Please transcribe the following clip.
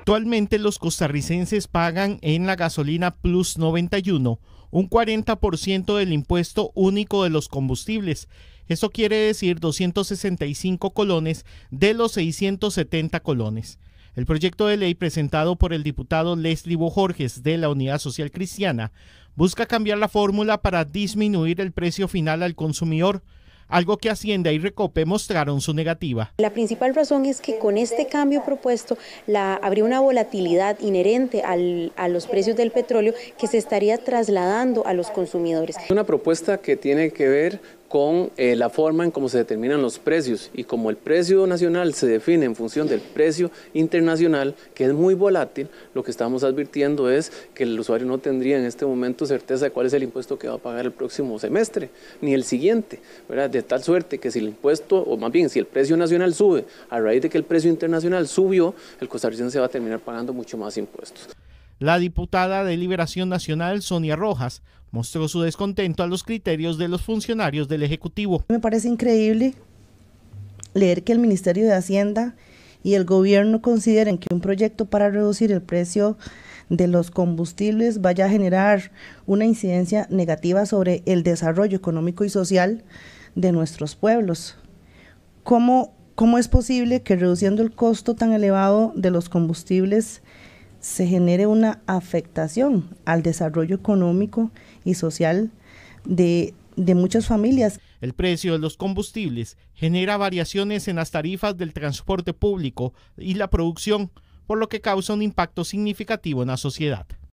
Actualmente los costarricenses pagan en la gasolina Plus 91 un 40% del impuesto único de los combustibles. Esto quiere decir 265 colones de los 670 colones. El proyecto de ley presentado por el diputado Leslie Bojorges de la Unidad Social Cristiana busca cambiar la fórmula para disminuir el precio final al consumidor algo que Hacienda y Recope mostraron su negativa. La principal razón es que con este cambio propuesto la, habría una volatilidad inherente al, a los precios del petróleo que se estaría trasladando a los consumidores. Una propuesta que tiene que ver con eh, la forma en cómo se determinan los precios. Y como el precio nacional se define en función del precio internacional, que es muy volátil, lo que estamos advirtiendo es que el usuario no tendría en este momento certeza de cuál es el impuesto que va a pagar el próximo semestre, ni el siguiente, De tal suerte que si el impuesto, o más bien si el precio nacional sube, a raíz de que el precio internacional subió, el costarricense va a terminar pagando mucho más impuestos. La diputada de Liberación Nacional, Sonia Rojas, mostró su descontento a los criterios de los funcionarios del Ejecutivo. Me parece increíble leer que el Ministerio de Hacienda y el gobierno consideren que un proyecto para reducir el precio de los combustibles vaya a generar una incidencia negativa sobre el desarrollo económico y social de nuestros pueblos. ¿Cómo, cómo es posible que reduciendo el costo tan elevado de los combustibles se genere una afectación al desarrollo económico y social de, de muchas familias. El precio de los combustibles genera variaciones en las tarifas del transporte público y la producción, por lo que causa un impacto significativo en la sociedad.